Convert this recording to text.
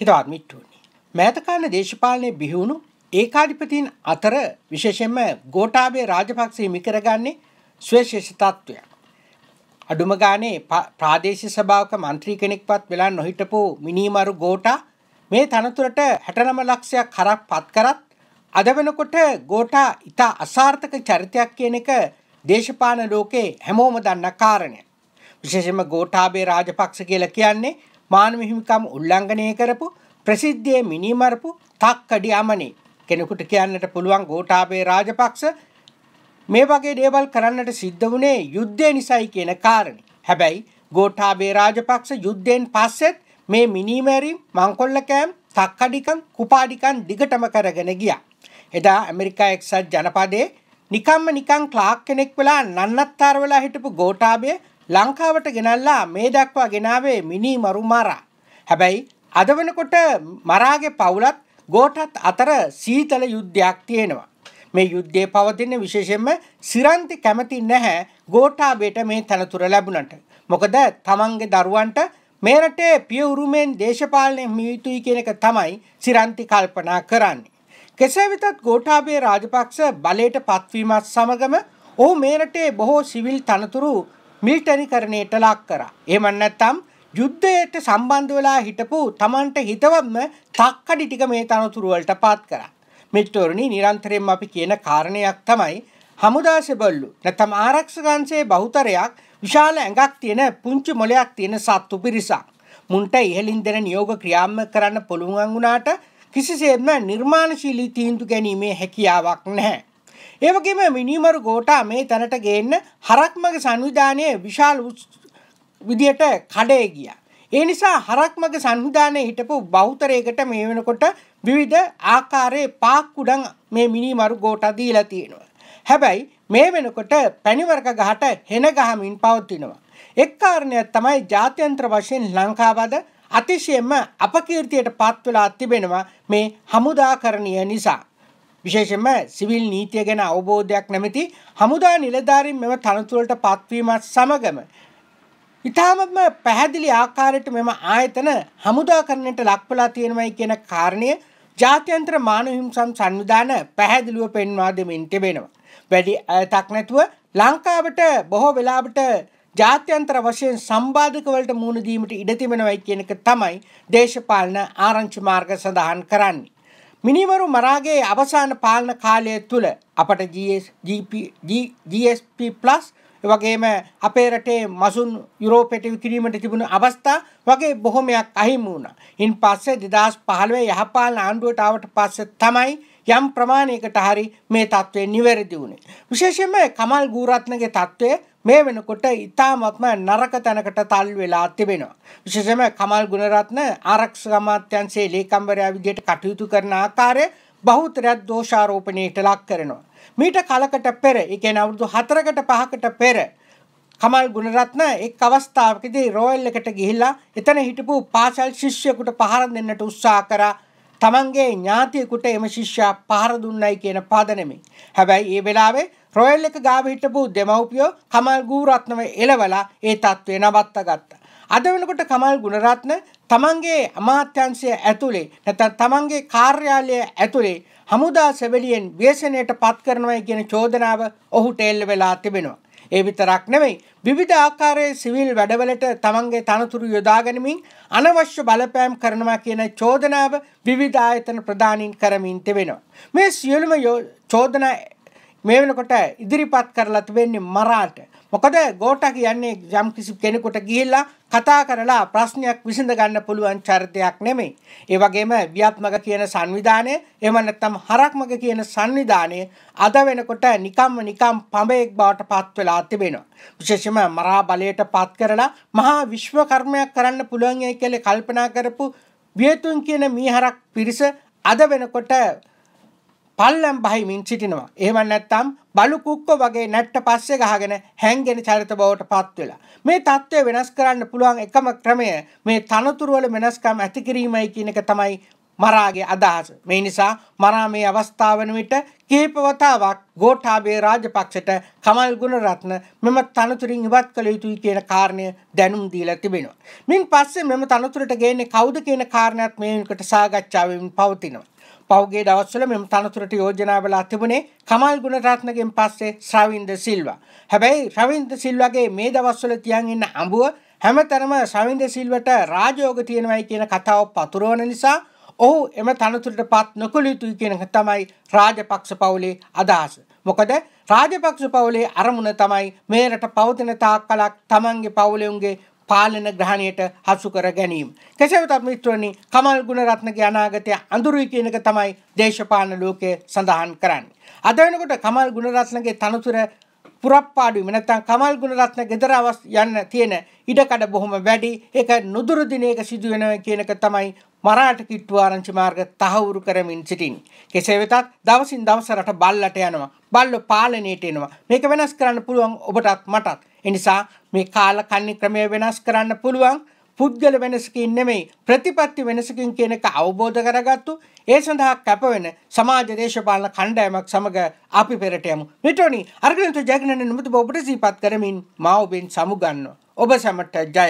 හිතවත් මිට්ටුවනි. මෑතකාල දේශපාලනය බිහිවුණු ඒකාධිපතින් අතර විශේෂෙන්ම ගෝටාබේ රාජපක්ෂය මිකරගන්නේ ස්වේශේෂ තත්ත්වයක්. අඩුම ගානේ ප්‍රාදේශ සභාවක මන්ත්‍රී කෙනෙක්වත් වෙලා නොහිටපු මිනීමරු ගෝටා මේ තනතුරට හැටනම ලක්ෂයක් හරක් පත් කරත් අද වෙනකොට ගෝටා ඉතා අසාර්ථක චරිතයක් කියන එක දේශපාන ලෝකේ හැමෝම දන්න කාරණය. විශේෂම ගෝටාබේ රාජපක්ෂ කියල කියන්නේ මානව හිමිකම් උල්ලංඝනය කරපු ප්‍රසිද්ධියේ මිනිමරපු තක්කඩි අමනේ කෙනෙකුට කියන්නට පුළුවන් ගෝඨාභය රාජපක්ෂ මේ වගේ දේවල් කරන්නට සිද්ධ වුණේ යුද්ධය නිසයි කියන කාරණේ. හැබැයි ගෝඨාභය රාජපක්ෂ යුද්ධයෙන් පස්සෙත් මේ මිනිමැරීම් මංකොල්ල කෑම් තක්කඩිකම් කුපාඩිකම් දිගටම කරගෙන ගියා. එදා ඇමරිකා එක්සත් ජනපදයේ නිකම්ම නිකං ක්ලාක් කෙනෙක් වෙලා නන්නත්තාර වෙලා හිටපු ගෝඨාභය ලංකාවට ගෙනල්ලා මේ දක්වා ගෙනාවේ මිනි මරුමාරා. හැබැයි අද වෙනකොට මරාගේ පවුලත් ගෝටත් අතර සීතල යුද්ධයක් තියෙනවා. මේ යුද්ධය පවතින විශේෂයෙන්ම සිරන්ති කැමති නැහැ ගෝටාබේට මේ තනතුර ලැබුණට. මොකද තමන්ගේ දරුවන්ට මේ රටේ පියවුරුමෙන් දේශපාලනය මියුතුයි කියන එක තමයි සිරන්ති කල්පනා කරන්නේ. කෙසේ වෙතත් ගෝඨාභය රාජපක්ෂ බලයට පත්වීමත් සමගම ඔහු මේ රටේ බොහෝ සිවිල් තනතුරු මිල්ටරිකරණයට ලක් කරා. එහෙම නැත්නම් යුද්ධයට සම්බන්ධ වෙලා හිටපු Tamanට හිතවත්ම තක්කඩි ටික මේ තනතුරු වලට පාත් කරා. මිත්‍රෝරණි නිරන්තරයෙන්ම අපි කියන කාරණයක් තමයි හමුදා සෙබල්ලු නැත්නම් ආරක්ෂකංශයේ බහුතරයක් විශාල ඇඟක් තියෙන පුංචි මොලයක් තියෙන සත්තු පිරිසක්. මුන්ට ඉහලින් දෙන නියෝග ක්‍රියාත්මක කරන්න පුළුවන් වුණාට කිසිසේත්ම නිර්මාණශීලී තීන්දුව ගැනීමේ හැකියාවක් නැහැ. ඒවගේම මිනිමරු ගෝටා මේ තැනට ගේන්න හරක්මග සංවිධානය විශාල විදියට කඩේ ගිය. ඒ නිසා හරක්මග සංවිධානය හිටපු බෞතරයකට මේ වෙනකොට විවිධ ආකාරයේ පාක්කුඩන් මේ මිනිමරු ගෝට දීලා තියෙනවා. හැබැයි මේ වෙනකොට පැණිවර්ග ගහට හෙන ගහමින් පවතිනවා. එක් කාරණයක් තමයි ජාත්‍යන්තර වශයෙන් ලංකාවද අතිශයෙන්ම අපකීර්තියට පත්වලා තිබෙනවා මේ හමුදාකරණීය නිසා. විශේෂම සිවිල් නීතිය ගැන අවබෝධයක් නැමැති හමුදා නිලධාරින් මෙම තනතුරට පත්වීමත් සමගම. ඉතාමත්ම පැහැදිලි ආකාරයට මෙම ආයතන හමුදා කරණයට ලක්වලා තියෙනවයි කියන කාරණය ජාත්‍යන්ත්‍ර මානහිම්සම් සංවිධාන පැහැදිලිුව පෙන්වා දෙමින් තිබෙනවා. වැඩි ඇතක් නැතුව ලංකාවට බොහෝ වෙලාබට ජාත්‍යන්ත්‍ර වශයෙන් සම්බාධකවලට මුණදීමට ඉඩතිබෙනවයි කියනක තමයි දේශපාලන ආරංචි මාර්ග සඳහන් කරන්නේ. මිනිවරු මරාගේ අවසාන පාලන කාලය තුළ අපට GSP+ වගේම අපේ රටේ මසුන් යුරෝපයට විකිරීමට තිබුණු අවස්ථා වගේ බොහොමයක් අහිමි වුණා. ඉන් පස්සේ 2015 යහපාලන ආණ්ඩුවට ආවට පස්සේ තමයි යම් ප්‍රමාණයකට හරි මේ තත්ත්වය නිවැරදි වුණේ. විශේෂයෙන්ම කමල් ගූරත්නගේ තත්ත්වය මේ වෙනකොට ඉතාමත්ම නරක තැනකට තල් වෙලා තිබෙනවා. විශේෂයෙන්ම කමල් ගුණරත්න ආරක්ෂක අමාත්‍යංශයේ ලේකම්වරයා විදිහට කටයුතු කරන ආකාරය බහුතරයක් දෝෂාරෝපණයට ලක් කරනවා. මීට කලකට පෙර, ඒ කියන්නේ අවුරුදු 4කට 5කට පෙර කමල් ගුණරත්න එක් අවස්ථාවකදී රෝයල් එකට ගිහිල්ලා එතන හිටපු පාසල් ශිෂ්‍යයෙකුට පහර දෙන්නට උත්සාහ කරා තමන්ගේ ඥාතියකුට එම ශිෂ්‍යයා පහර දුන්නයි කියන පාදනෙමි. හැබැයි ඒ වෙලාවේ රොයල් එක ගාව හිටපු දෙමව්පියෝ කමල් ගූරත්නව එලවලා ඒ තත්ත්වය නවත්ත ගත්තා. අද වෙනකොට කමල් ගුණරත්න තමන්ගේ අමාත්‍යංශය ඇතුලේ නැත්නම් තමන්ගේ කාර්යාලය ඇතුලේ හමුදා සෙබලියෙන් ව්‍යසනයට පත් කරනවායි කියන චෝදනාව ඔහුට එල්ල වෙලා තිබෙනවා. ඒ විතරක් නෙමෙයි විවිධ ආකාරයේ සිවිල් වැඩවලට තමන්ගේ තනතුරු යොදා ගැනීමෙන් අනවශ්‍ය බලපෑම් කරනවා කියන චෝදනාව විවිධ ආයතන ප්‍රදානින් කරමින් තිබෙනවා. මේ සියලුම චෝදනා මේ වෙනකොට ඉදිරිපත් කරලා තිබෙන්නේ මරාට මොකද ගෝටා කියන්නේ යම් කිසි කෙනෙකුට ගිහිල්ලා කතා කරලා ප්‍රශ්නයක් විසඳ ගන්න පුළුවන් චරිතයක් නෙමෙයි. ඒ වගේම ව්‍යාත්මක කියන සංවිධානය එහෙම නැත්නම් හරක්මක කියන සංවිධානය අද වෙනකොට නිකම්ම නිකම් පඹයක් බවට පත් වෙලා තිබෙනවා. විශේෂයෙන්ම මරා බලයට පත් කරලා මහා විශ්ව කර්මයක් කරන්න පුළුවන් යයි කියලා කල්පනා කරපු වියතුන් කියන මීහරක් පිරිස අද වෙනකොට පල්ලම් බහිමින් සිටිනවා. එහෙම නැත්නම් බලු කුක්ක වගේ නැට්ට පස්සේ ගහගෙන හැංගෙන චරිත බවට පත් වෙලා. මේ தත්ත්වය වෙනස් කරන්න පුළුවන් එකම ක්‍රමය මේ තනතුරු වල වෙනස්කම් ඇති කිරීමයි කියන එක තමයි මරාගේ අදහස. මේ නිසා මරා මේ අවස්ථාව වන විට කීපවතාවක් ගෝඨාභය රාජපක්ෂට කමල් ගුණරත්න මෙම තනතුරින් ඉවත් කළ යුතුයි කියන කාරණය දැනුම් දීලා තිබෙනවා. මින් පස්සේ මෙම තනතුරට ගේන්නේ කවුද කියන කාරණයක් මේ වෙනකොට සාකච්ඡා වෙමින් පවතිනවා. පෞගේ දවස්වල මෙම තනතුරට යෝජනා වෙලා තිබුණේ කමල් ගුණරත්නගෙන් පස්සේ ශ්‍රවින්ද සිල්වා. හැබැයි ශ්‍රවින්ද සිල්වාගේ මේ දවස්වල තියන් ඉන්න අඹුව හැමතරම ශ්‍රවින්ද සිල්වට රාජයෝග තියෙනවයි කියන කතාව පතුරවන නිසා ඔහු එම තනතුරට පත් නොකළ යුතුයි කියන තමයි රාජපක්ෂ පවුලේ අදහස. මොකද රාජපක්ෂ පවුලේ අරමුණ තමයි මේරට පවතින තාක් කලක් තමන්ගේ පවුලෙවුන්ගේ පාලන ග්‍රහණයට හසු කර ගැනීම. කෙසේ වෙතත් මිත්‍රවනි කමල් ගුණරත්නගේ අනාගතය අඳුරුයි කියන එක තමයි දේශපාලන ලෝකය සඳහන් කරන්නේ. අද වෙනකොට කමල් ගුණරත්නගේ තනතුර පුරප්පාඩු නැත්නම් කමල් ගුණරත්න ගෙදර අවස් යන්න තියෙන ඉඩකඩ බොහොම වැඩි. ඒක නුදුරු දිනයක සිදු වෙනවා කියන එක තමයි මරාට කිට්ටු ආරංචි මාර්ග තහවුරු කරමින් සිටින්. කෙසේ වෙතත් දවසින් දවස රට බල්ලට යනවා. බල්ලෝ පාලනයට එනවා. මේක වෙනස් කරන්න පුළුවන් ඔබටත් මටත්. එනිසා මේ කාල කන්නේ ක්‍රමය වෙනස් කරන්න පුළුවන්. පුද්ගල වෙනසකින් නෙමෙයි ප්‍රතිපත්ති වෙනසකින් කියන එක අවබෝධ කරගත්තු ඒ සඳහා කැපවෙන සමාජ දේශපාලන කණ්ඩායමක් සමග අපි පෙරට යමු. මෙටෝනි අර්ගනතු ජයගණන නිමුතු ඔබට සීපත් කරමින් මා ඔබෙන් සමුගන්නවා. ඔබ සැමට ජය.